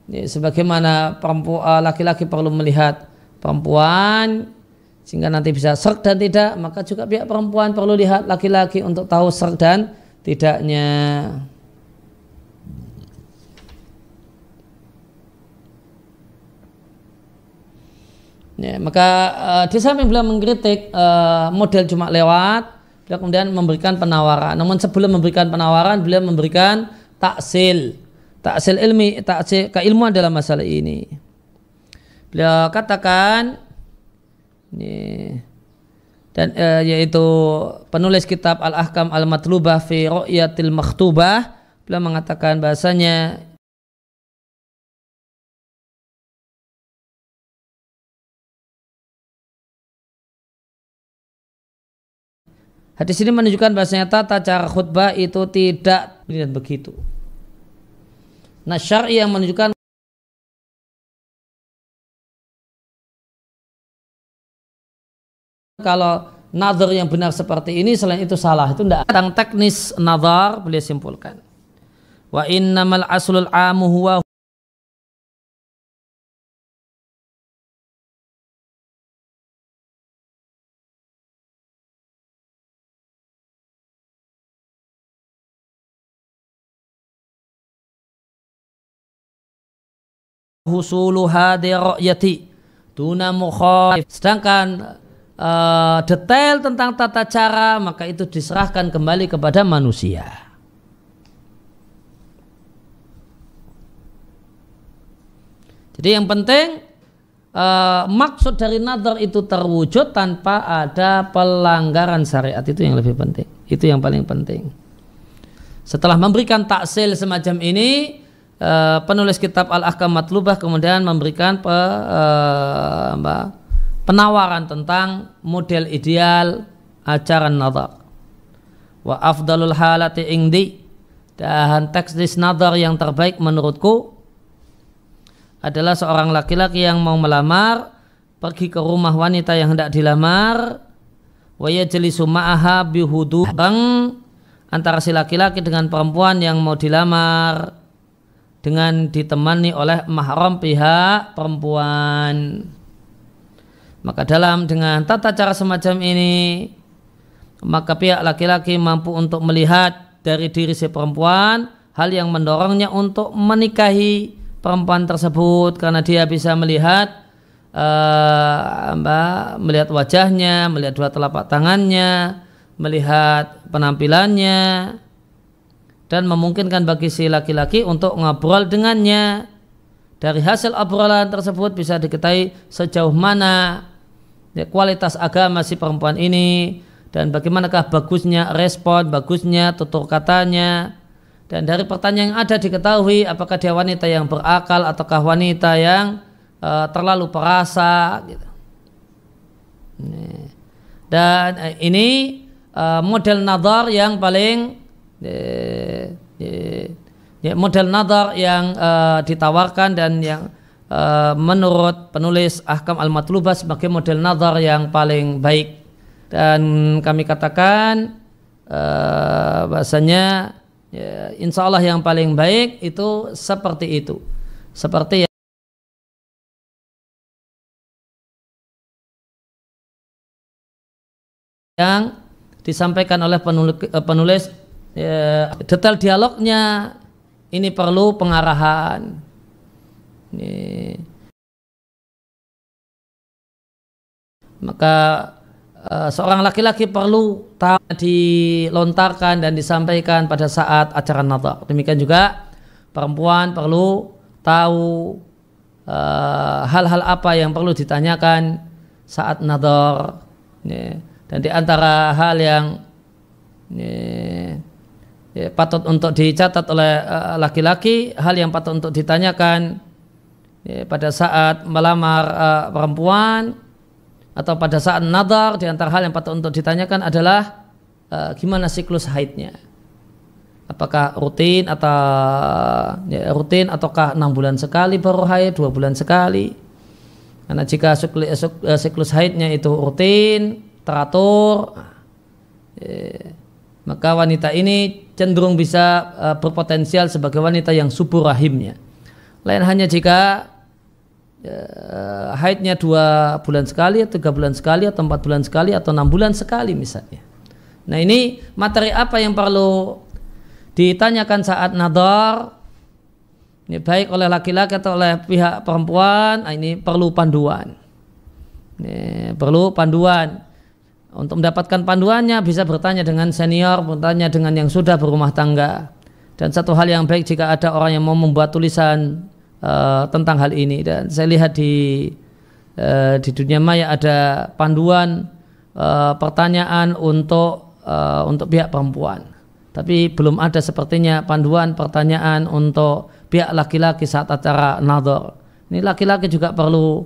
ya, sebagaimana perempuan eh, laki-laki perlu melihat perempuan sehingga nanti bisa serg dan tidak, maka juga pihak perempuan perlu lihat laki-laki untuk tahu serg dan tidaknya. Ya, maka uh, eh, di samping beliau mengkritik uh, model cuma lewat, beliau kemudian memberikan penawaran. Namun sebelum memberikan penawaran, beliau memberikan taksil. Taksil ilmi, taksil keilmuan dalam masalah ini. Beliau katakan ini dan eh, yaitu penulis kitab Al-Ahkam Al-Matlubah fi Ru'yatil maktubah beliau mengatakan bahasanya Hadis ini menunjukkan bahasanya tata cara khutbah itu tidak begitu. Nah syar'i yang menunjukkan kalau nazar yang benar seperti ini selain itu salah itu tidak tentang teknis nazar beliau simpulkan wa
innamal aslul amu huwa husulu royati
tuna mukhalif Sedangkan uh, detail tentang tata cara maka itu diserahkan kembali kepada manusia. Jadi yang penting uh, maksud dari nazar itu terwujud tanpa ada pelanggaran syariat itu yang lebih penting. Itu yang paling penting. Setelah memberikan taksil semacam ini, Eh, penulis kitab Al-Ahkam Matlubah kemudian memberikan pe, uh, penawaran tentang model ideal ajaran nazar. Wa afdalul halati indi dan dis nazar yang terbaik menurutku adalah seorang laki-laki yang mau melamar pergi ke rumah wanita yang hendak dilamar wa yajlisu ma'aha bihudu antara si laki-laki dengan perempuan yang mau dilamar dengan ditemani oleh mahram pihak perempuan. Maka dalam dengan tata cara semacam ini, maka pihak laki-laki mampu untuk melihat dari diri si perempuan hal yang mendorongnya untuk menikahi perempuan tersebut karena dia bisa melihat uh, eh, mbak, melihat wajahnya, melihat dua telapak tangannya, melihat penampilannya, dan memungkinkan bagi si laki-laki untuk ngobrol dengannya. Dari hasil obrolan tersebut bisa diketahui sejauh mana ya, kualitas agama si perempuan ini dan bagaimanakah bagusnya respon, bagusnya tutur katanya. Dan dari pertanyaan yang ada diketahui apakah dia wanita yang berakal ataukah wanita yang e, terlalu perasa gitu. Dan eh, ini eh, model nazar yang paling ya, model nazar yang uh, ditawarkan dan yang uh, menurut penulis Ahkam Al-Matlubah sebagai model nazar yang paling baik dan kami katakan uh, bahasanya ya, insya Allah yang paling baik itu seperti itu seperti yang yang disampaikan oleh penulis ya, detail dialognya ini perlu pengarahan. Ini. Maka e, seorang laki-laki perlu tahu dilontarkan dan disampaikan pada saat acara nazar. Demikian juga perempuan perlu tahu e, hal-hal uh, apa yang perlu ditanyakan saat nazar Dan di antara hal yang Ya, patut untuk dicatat oleh eh, laki-laki, hal yang patut untuk ditanyakan ya, pada saat melamar eh, perempuan atau pada saat nadar di antara hal yang patut untuk ditanyakan adalah eh, gimana siklus haidnya. Apakah rutin atau ya, rutin ataukah enam bulan sekali baru haid, dua bulan sekali? Karena jika siklus, haidnya itu rutin, teratur, ya, maka wanita ini cenderung bisa uh, berpotensial sebagai wanita yang subur rahimnya. Lain hanya jika uh, haidnya dua bulan sekali, tiga bulan sekali, atau empat bulan sekali, atau enam bulan sekali misalnya. Nah ini materi apa yang perlu ditanyakan saat nador ini baik oleh laki-laki atau oleh pihak perempuan ah, ini perlu panduan ini perlu panduan untuk mendapatkan panduannya bisa bertanya dengan senior, bertanya dengan yang sudah berumah tangga. Dan satu hal yang baik jika ada orang yang mau membuat tulisan uh, tentang hal ini. Dan saya lihat di uh, di dunia maya ada panduan uh, pertanyaan untuk uh, untuk pihak perempuan. Tapi belum ada sepertinya panduan pertanyaan untuk pihak laki-laki saat acara nador. Ini laki-laki juga perlu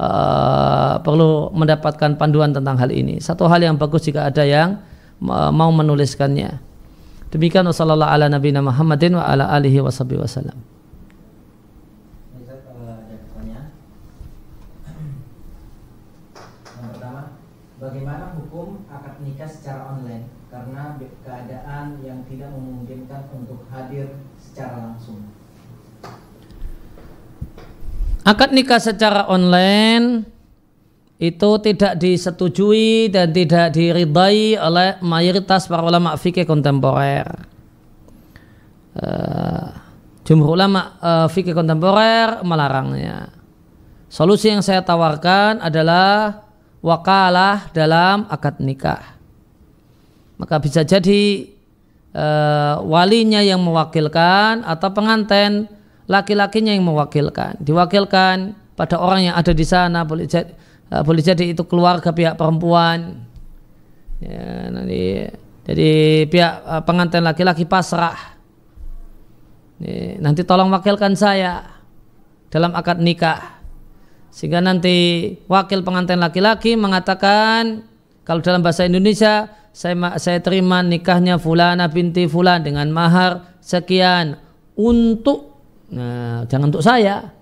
uh, perlu mendapatkan panduan tentang hal ini. Satu hal yang bagus jika ada yang eh, mau menuliskannya. Demikian wasallallahu ala nabiyina Muhammadin wa ala alihi washabihi wasallam.
Bagaimana hukum akad nikah secara online karena keadaan yang tidak memungkinkan untuk hadir secara langsung?
Akad nikah secara online itu tidak disetujui dan tidak diridai oleh mayoritas para ulama fikih kontemporer. Uh, jumhur ulama uh, fikih kontemporer melarangnya. Solusi yang saya tawarkan adalah wakalah dalam akad nikah. Maka bisa jadi uh, walinya yang mewakilkan atau pengantin laki-lakinya yang mewakilkan diwakilkan pada orang yang ada di sana boleh jadi eh, boleh jadi itu keluarga pihak perempuan ya, nanti jadi pihak eh, pengantin laki-laki pasrah nanti tolong wakilkan saya dalam akad nikah sehingga nanti wakil pengantin laki-laki mengatakan kalau dalam bahasa Indonesia saya saya terima nikahnya fulana binti fulan dengan mahar sekian untuk Nah, jangan untuk saya.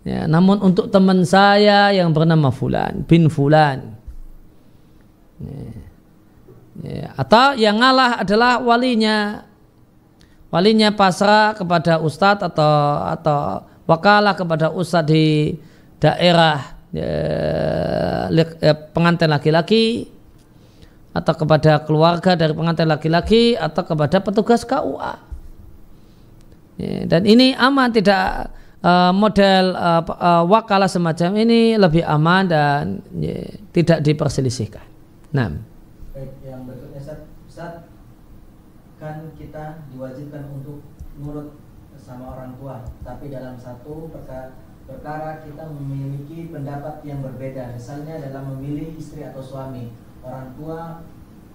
Ya, namun untuk teman saya yang bernama Fulan bin Fulan. Ya. Ya. Atau yang ngalah adalah walinya. Walinya pasrah kepada ustadz atau atau wakalah kepada ustadz di daerah ya, ya, pengantin laki-laki atau kepada keluarga dari pengantin laki-laki atau kepada petugas KUA. Iya, dan ini aman tidak eh, model uh, eh, eh, wakalah semacam ini lebih aman dan iya, tidak diperselisihkan. Nah. Baik, yang berikutnya Ustaz, Ustaz
kan kita diwajibkan untuk nurut sama orang tua, tapi dalam satu perkara, perkara kita memiliki pendapat yang berbeda, misalnya dalam memilih istri atau suami. Orang tua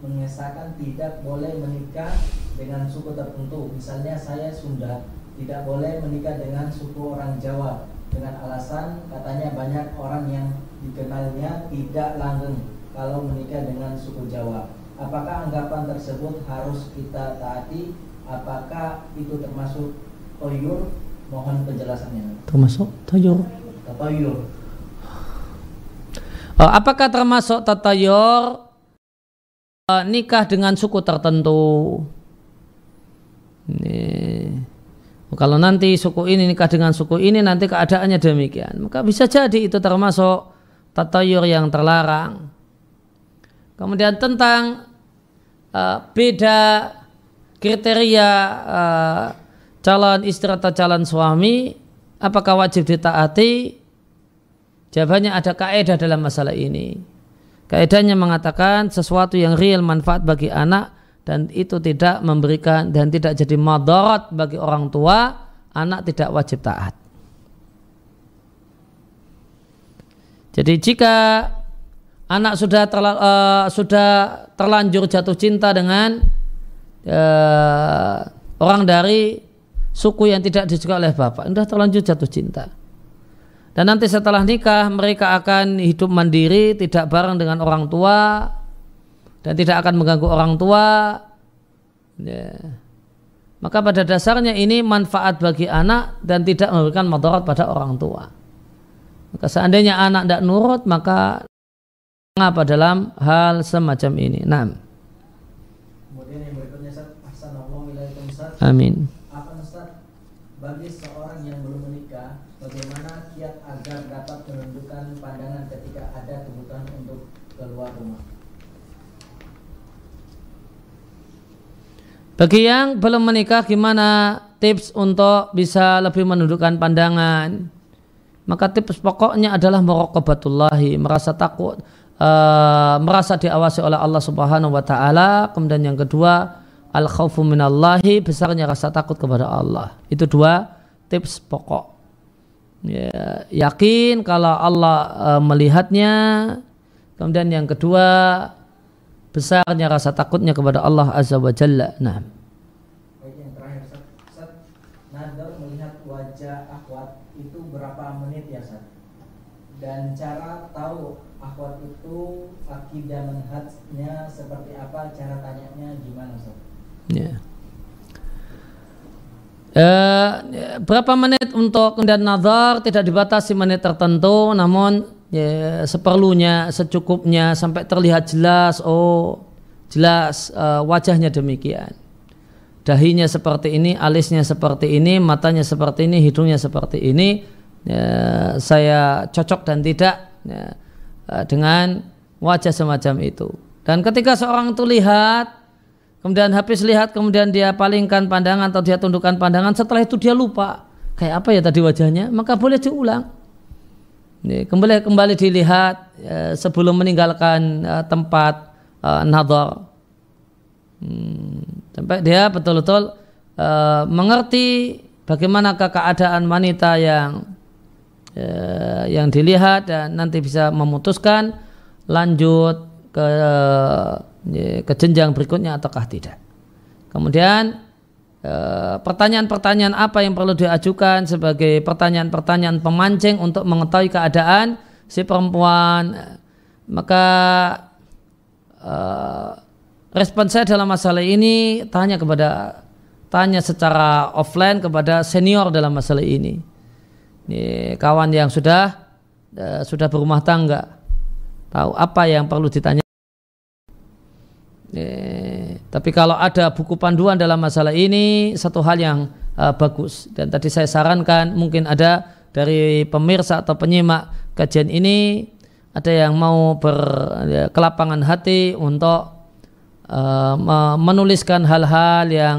mengesahkan tidak boleh menikah dengan suku tertentu. Misalnya saya Sunda, tidak boleh menikah dengan suku orang Jawa dengan alasan katanya banyak orang yang dikenalnya tidak langgeng kalau menikah dengan suku Jawa. Apakah anggapan tersebut harus kita taati? Apakah itu termasuk toyur? Mohon penjelasannya. Termasuk toyur. Toyur.
Oh, apakah termasuk tatayur Eh, nikah dengan suku tertentu. Ini. Kalau nanti suku ini nikah dengan suku ini nanti keadaannya demikian, maka bisa jadi itu termasuk tatayur yang terlarang. Kemudian tentang uh, beda kriteria uh, calon istri atau calon suami, apakah wajib ditaati? Jawabannya ada kaidah dalam masalah ini. Kaidahnya mengatakan sesuatu yang real manfaat bagi anak dan itu tidak memberikan dan tidak jadi madarat bagi orang tua, anak tidak wajib taat. Jadi jika anak sudah terla, uh, sudah terlanjur jatuh cinta dengan uh, orang dari suku yang tidak disukai oleh bapak, sudah terlanjur jatuh cinta dan nanti setelah nikah mereka akan hidup mandiri, tidak bareng dengan orang tua dan tidak akan mengganggu orang tua. Ya. Maka pada dasarnya ini manfaat bagi anak dan tidak memberikan motorot pada orang tua. Maka seandainya anak tidak nurut maka apa dalam hal semacam ini. Nah.
Kemudian Amin.
Bagi yang belum menikah gimana tips untuk bisa lebih menundukkan pandangan? Maka tips pokoknya adalah meraqabatullahi, merasa takut, uh, merasa diawasi oleh Allah Subhanahu wa taala. Kemudian yang kedua, al khaufu minallahi, besarnya rasa takut kepada Allah. Itu dua tips pokok. Ya, yakin kalau Allah uh, melihatnya. Kemudian yang kedua, besarnya rasa takutnya kepada Allah Azza wa Jalla. Nah.
Baik yang terakhir, Sat, Nadal melihat wajah akhwat itu berapa menit ya, Sat? Dan cara tahu akhwat itu akidah manhajnya seperti apa, cara tanyanya gimana,
Sat? Ya. Yeah. Uh, berapa menit untuk kemudian nazar tidak dibatasi menit tertentu namun ya seperlunya, secukupnya sampai terlihat jelas oh jelas uh, wajahnya demikian. Dahinya seperti ini, alisnya seperti ini, matanya seperti ini, hidungnya seperti ini. Ya, saya cocok dan tidak ya, eh, dengan wajah semacam itu. Dan ketika seorang itu lihat, kemudian habis lihat, kemudian dia palingkan pandangan atau dia tundukkan pandangan, setelah itu dia lupa. Kayak apa ya tadi wajahnya? Maka boleh diulang kembali kembali dilihat ya, sebelum meninggalkan ya, tempat ya, nador hmm, sampai dia betul-betul mengerti bagaimana keadaan wanita yang yang dilihat dan nanti bisa memutuskan lanjut ke ke jenjang berikutnya ataukah tidak kemudian Eh, pertanyaan-pertanyaan apa yang perlu diajukan sebagai pertanyaan-pertanyaan pemancing untuk mengetahui keadaan si perempuan maka uh, respon saya dalam masalah ini tanya kepada tanya secara offline kepada senior dalam masalah ini ini kawan yang sudah uh, sudah berumah tangga tahu apa yang perlu ditanya tapi kalau ada buku panduan dalam masalah ini satu hal yang uh, bagus dan tadi saya sarankan mungkin ada dari pemirsa atau penyimak kajian ini ada yang mau berkelapangan ya, hati untuk uh, menuliskan hal-hal yang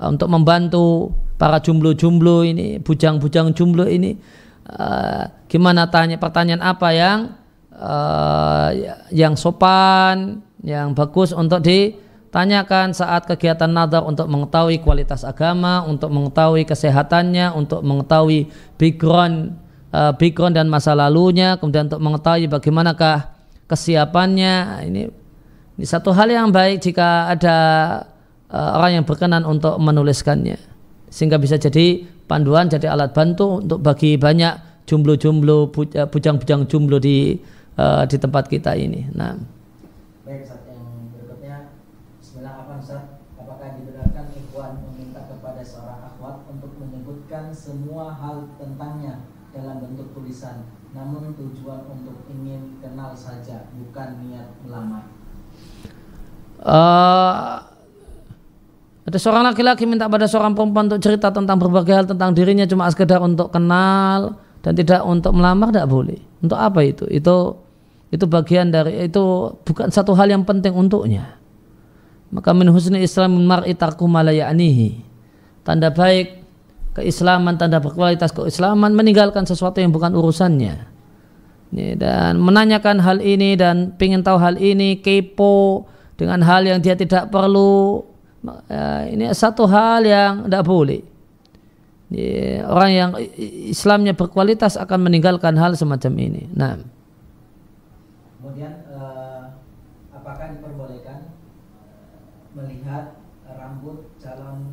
uh, untuk membantu para jumlu-jumlu ini bujang-bujang jumlu ini uh, gimana tanya pertanyaan apa yang uh, yang sopan yang bagus untuk ditanyakan saat kegiatan nadar untuk mengetahui kualitas agama, untuk mengetahui kesehatannya, untuk mengetahui background uh, background dan masa lalunya, kemudian untuk mengetahui bagaimanakah kesiapannya. Nah, ini ini satu hal yang baik jika ada uh, orang yang berkenan untuk menuliskannya sehingga bisa jadi panduan jadi alat bantu untuk bagi banyak jumlah-jumlah eh, bujang-bujang jumlah di uh, di tempat kita ini. Nah, Baik saat yang berikutnya Bismillah apa Ustaz?
Apakah dibenarkan ikhwan meminta kepada seorang akhwat untuk menyebutkan semua hal tentangnya dalam bentuk tulisan namun tujuan untuk ingin kenal saja bukan niat melamar?
Uh, ada seorang laki-laki minta pada seorang perempuan untuk cerita tentang berbagai hal tentang dirinya cuma sekedar untuk kenal dan tidak untuk melamar tidak boleh. Untuk apa itu? Itu itu bagian dari itu bukan satu hal yang penting untuknya maka min husni mar mar'i tarku tanda baik keislaman tanda berkualitas keislaman meninggalkan sesuatu yang bukan urusannya dan menanyakan hal ini dan ingin tahu hal ini kepo dengan hal yang dia tidak perlu eh, ini satu hal yang tidak boleh orang yang Islamnya berkualitas akan meninggalkan hal semacam ini nah
Kemudian eh, apakah diperbolehkan eh, melihat rambut calon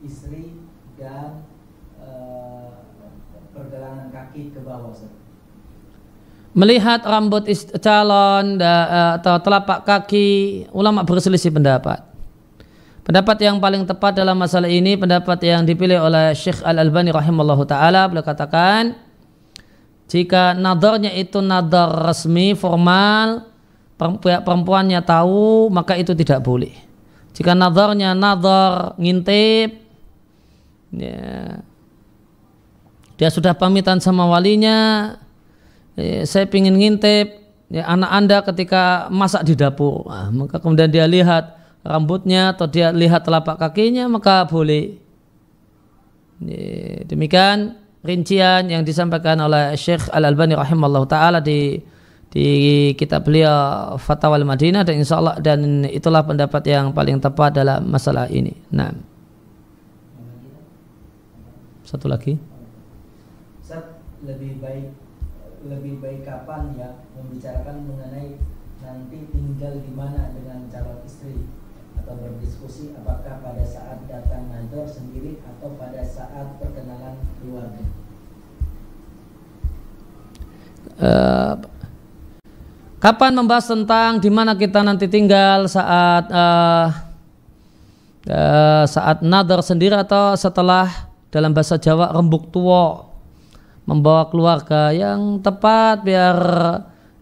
istri dan eh, pergelangan kaki ke bawah? Sir?
Melihat rambut calon eh, atau telapak kaki, ulama berselisih pendapat. Pendapat yang paling tepat dalam masalah ini pendapat yang dipilih oleh Syekh Al Albani rahimallahu taala beliau katakan jika nadarnya itu nadar resmi, formal, pihak perempuannya tahu, maka itu tidak boleh. Jika nadarnya nadar ngintip, ya, dia sudah pamitan sama walinya, ya, saya ingin ngintip ya, anak anda ketika masak di dapur, nah, maka kemudian dia lihat rambutnya atau dia lihat telapak kakinya, maka boleh. Ya, demikian rincian yang disampaikan oleh Syekh Al Albani rahimahullah taala di di kitab beliau Fatwa Al Madinah dan insya Allah dan itulah pendapat yang paling tepat dalam masalah ini. Nah, satu lagi.
Ustaz, lebih baik lebih baik kapan ya membicarakan mengenai nanti tinggal di mana dengan calon istri atau berdiskusi apakah pada saat datang nador sendiri atau pada saat perkenalan keluarga?
Uh, kapan membahas tentang di mana kita nanti tinggal saat uh, uh, saat nador sendiri atau setelah dalam bahasa Jawa rembuk tua membawa keluarga yang tepat biar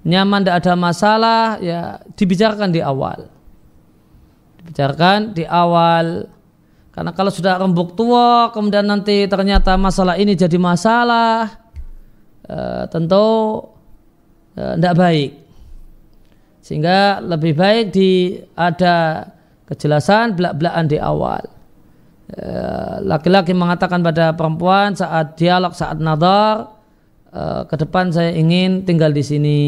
nyaman tidak ada masalah ya dibicarakan di awal dibicarakan di awal karena kalau sudah rembuk tua kemudian nanti ternyata masalah ini jadi masalah e, tentu tidak eh, e, baik sehingga lebih baik di ada kejelasan belak-belakan di awal eh, laki-laki mengatakan pada perempuan saat dialog saat nadar ke depan saya ingin tinggal di sini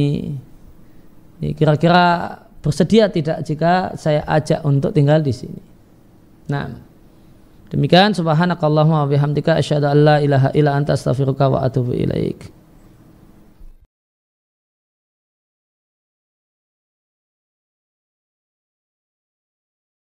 kira-kira bersedia tidak jika saya ajak untuk tinggal di sini. Nah, demikian subhanakallahumma wa bihamdika asyhadu an la ilaha illa anta astaghfiruka wa atubu ilaika.